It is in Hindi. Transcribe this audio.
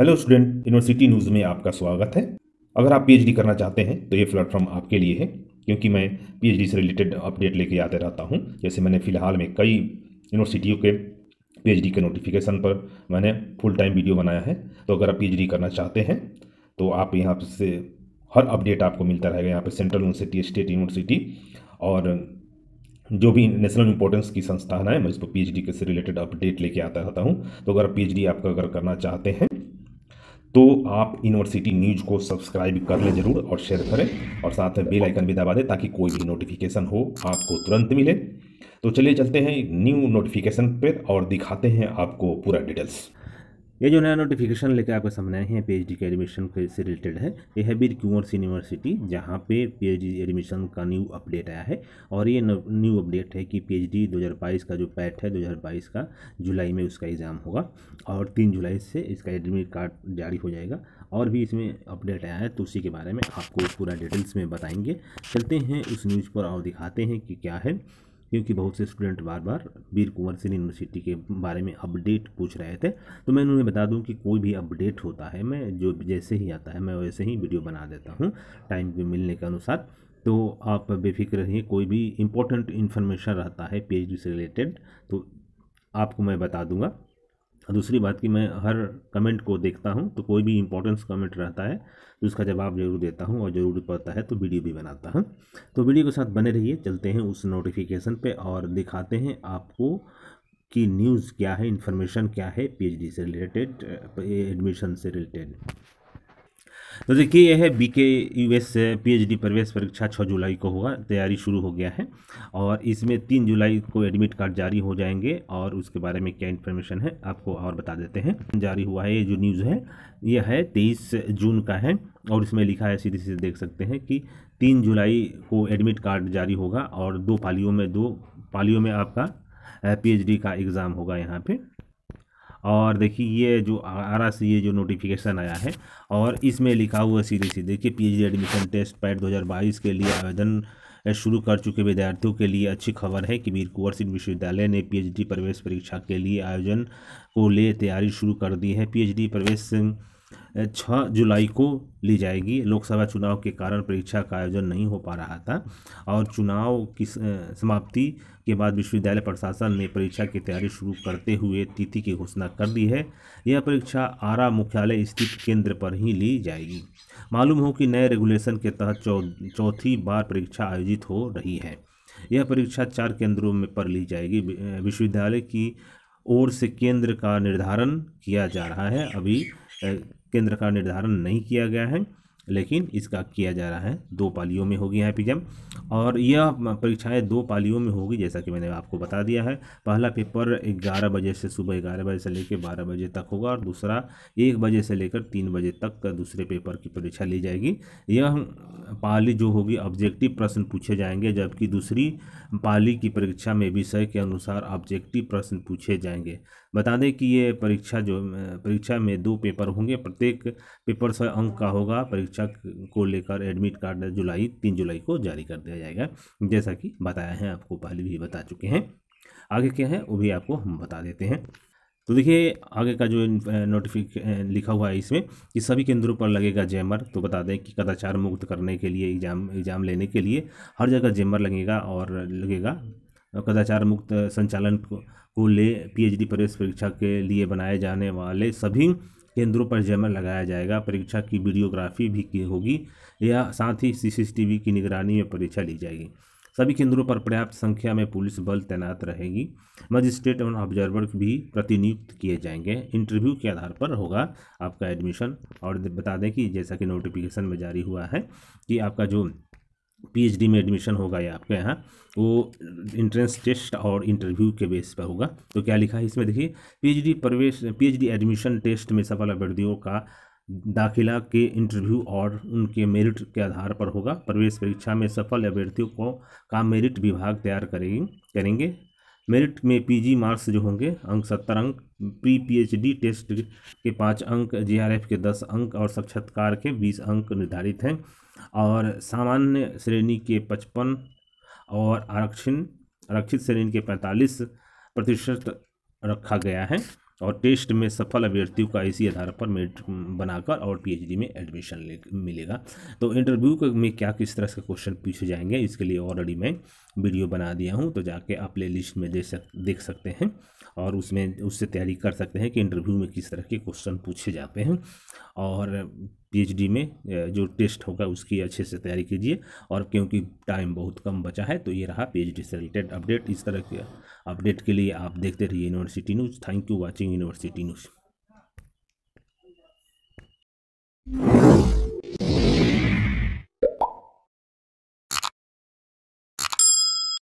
हेलो स्टूडेंट यूनिवर्सिटी न्यूज़ में आपका स्वागत है अगर आप पीएचडी करना चाहते हैं तो ये प्लेटफॉर्म आपके लिए है क्योंकि मैं पीएचडी से रिलेटेड अपडेट लेके आते रहता हूँ जैसे मैंने फ़िलहाल में कई यूनिवर्सिटियों के पीएचडी के नोटिफिकेशन पर मैंने फुल टाइम वीडियो बनाया है तो अगर आप पी करना चाहते हैं तो आप यहाँ से हर अपडेट आपको मिलता रहेगा यहाँ पर सेंट्रल यूनिवर्सिटी स्टेट यूनिवर्सिटी और जो भी नेशनल इंपॉर्टेंस की संस्थान है मैं इस पर पी के से रिलेटेड अपडेट लेके आता रहता हूँ तो अगर पी आपका अगर करना चाहते हैं तो आप यूनिवर्सिटी न्यूज को सब्सक्राइब कर लें जरूर और शेयर करें और साथ में बेल आइकन भी दबा दें ताकि कोई भी नोटिफिकेशन हो आपको तुरंत मिले तो चलिए चलते हैं न्यू नोटिफिकेशन पर और दिखाते हैं आपको पूरा डिटेल्स ये जो नया नोटिफिकेशन लेकर आपके सामने आए हैं पीएचडी के एडमिशन से रिलेटेड है ये है बीर क्यूमर्स यूनिवर्सिटी जहाँ पे पीएचडी एडमिशन का न्यू अपडेट आया है और ये न्यू अपडेट है कि पीएचडी 2022 का जो पैट है 2022 का जुलाई में उसका एग्ज़ाम होगा और तीन जुलाई से इसका एडमिट कार्ड जारी हो जाएगा और भी इसमें अपडेट आया है तो उसी के बारे में आपको पूरा डिटेल्स में बताएंगे चलते हैं उस न्यूज़ पर और दिखाते हैं कि क्या है क्योंकि बहुत से स्टूडेंट बार बार वीर कुंवर सिंह यूनिवर्सिटी के बारे में अपडेट पूछ रहे थे तो मैं उन्हें बता दूं कि कोई भी अपडेट होता है मैं जो जैसे ही आता है मैं वैसे ही वीडियो बना देता हूँ टाइम के मिलने के अनुसार तो आप बेफिक्र रहिए कोई भी इम्पोर्टेंट इन्फॉर्मेशन रहता है पी से रिलेटेड तो आपको मैं बता दूँगा दूसरी बात कि मैं हर कमेंट को देखता हूँ तो कोई भी इंपॉर्टेंस कमेंट रहता है तो उसका जवाब जरूर देता हूँ और ज़रूर पड़ता है तो वीडियो भी बनाता हूँ तो वीडियो के साथ बने रहिए चलते हैं उस नोटिफिकेशन पे और दिखाते हैं आपको कि न्यूज़ क्या है इन्फॉर्मेशन क्या है पीएचडी से रिलेटेड एडमिशन से रिलेटेड तो देखिए यह है बी के यू एस पी प्रवेश परीक्षा छः जुलाई को होगा तैयारी शुरू हो गया है और इसमें तीन जुलाई को एडमिट कार्ड जारी हो जाएंगे और उसके बारे में क्या इन्फॉर्मेशन है आपको और बता देते हैं जारी हुआ है ये जो न्यूज़ है यह है तेईस जून का है और इसमें लिखा है सीधे सीधे देख सकते हैं कि तीन जुलाई को एडमिट कार्ड जारी होगा और दो पालियों में दो पालियों में आपका पीएचडी का एग्ज़ाम होगा यहाँ पे और देखिए ये जो आर से ये जो नोटिफिकेशन आया है और इसमें लिखा हुआ सीधे सीधे देखिए डी एडमिशन टेस्ट पैड 2022 के लिए आवेदन शुरू कर चुके विद्यार्थियों के लिए अच्छी खबर है कि मीर कुंवर सिंह विश्वविद्यालय ने पीएचडी प्रवेश परीक्षा के लिए आयोजन को ले तैयारी शुरू कर दी है पीएचडी प्रवेश छः जुलाई को ली जाएगी लोकसभा चुनाव के कारण परीक्षा का आयोजन नहीं हो पा रहा था और चुनाव की समाप्ति के बाद विश्वविद्यालय प्रशासन ने परीक्षा की तैयारी शुरू करते हुए तिथि की घोषणा कर दी है यह परीक्षा आरा मुख्यालय स्थित केंद्र पर ही ली जाएगी मालूम हो कि नए रेगुलेशन के तहत चौ चौथी बार परीक्षा आयोजित हो रही है यह परीक्षा चार केंद्रों में पर ली जाएगी विश्वविद्यालय की ओर से केंद्र का निर्धारण किया जा रहा है अभी केंद्र का निर्धारण नहीं किया गया है लेकिन इसका किया जा रहा है दो पालियों में होगी यहाँ पीजम और यह परीक्षाएं दो पालियों में होगी जैसा कि मैंने आपको बता दिया है पहला पेपर ग्यारह बजे से सुबह ग्यारह बजे से लेकर बारह बजे तक होगा और दूसरा एक बजे से लेकर तीन बजे तक दूसरे पेपर की परीक्षा ली जाएगी यह पाली जो होगी ऑब्जेक्टिव प्रश्न पूछे जाएंगे जबकि दूसरी पाली की परीक्षा में विषय के अनुसार ऑब्जेक्टिव प्रश्न पूछे जाएंगे बता दें कि ये परीक्षा जो परीक्षा में दो पेपर होंगे प्रत्येक पेपर सौ अंक का होगा परीक्षा को लेकर एडमिट कार्ड जुलाई तीन जुलाई को जारी कर दिया जाएगा जैसा कि बताया है आपको पहले भी बता चुके हैं आगे क्या है वो भी आपको हम बता देते हैं तो देखिए आगे का जो नोटिफिक लिखा हुआ है इसमें कि सभी केंद्रों पर लगेगा जैमर तो बता दें कि कदाचार मुक्त करने के लिए एग्ज़ाम एग्ज़ाम लेने के लिए हर जगह जैमर लगेगा और लगेगा कदाचार मुक्त संचालन को ले पीएचडी प्रवेश परीक्षा के लिए बनाए जाने वाले सभी केंद्रों पर जैमर लगाया जाएगा परीक्षा की वीडियोग्राफी भी की होगी या साथ ही सीसीटीवी की निगरानी में परीक्षा ली जाएगी सभी केंद्रों पर पर्याप्त संख्या में पुलिस बल तैनात रहेगी मजिस्ट्रेट एवं ऑब्जर्वर भी प्रतिनियुक्त किए जाएंगे इंटरव्यू के आधार पर होगा आपका एडमिशन और बता दें कि जैसा कि नोटिफिकेशन में जारी हुआ है कि आपका जो पीएचडी में एडमिशन होगा या आपके यहाँ वो इंट्रेंस टेस्ट और इंटरव्यू के बेस पर होगा तो क्या लिखा है इसमें देखिए पीएचडी प्रवेश पीएचडी एडमिशन टेस्ट में सफल अभ्यर्थियों का दाखिला के इंटरव्यू और उनके मेरिट के आधार पर होगा प्रवेश परीक्षा में सफल अभ्यर्थियों को का मेरिट विभाग तैयार करेगी करेंगे मेरिट में पीजी मार्क्स जो होंगे अंक सत्तर अंक प्री पीएचडी टेस्ट के पाँच अंक जीआरएफ के दस अंक और साक्षात्कार के बीस अंक निर्धारित हैं और सामान्य श्रेणी के पचपन और आरक्षण आरक्षित श्रेणी के पैंतालीस प्रतिशत रखा गया है और टेस्ट में सफल अभ्यर्थियों का इसी आधार पर मेरिट बनाकर और पीएचडी में एडमिशन मिलेगा तो इंटरव्यू में क्या किस तरह से क्वेश्चन पूछे जाएंगे इसके लिए ऑलरेडी मैं वीडियो बना दिया हूँ तो जाके आप प्ले लिस्ट में देख सक देख सकते हैं और उसमें उससे तैयारी कर सकते हैं कि इंटरव्यू में किस तरह के क्वेश्चन पूछे जाते हैं और पीएचडी में जो टेस्ट होगा उसकी अच्छे से तैयारी कीजिए और क्योंकि टाइम बहुत कम बचा है तो ये रहा पीएचडी से रिलेटेड अपडेट इस तरह के अपडेट के लिए आप देखते रहिए university news thank you watching university news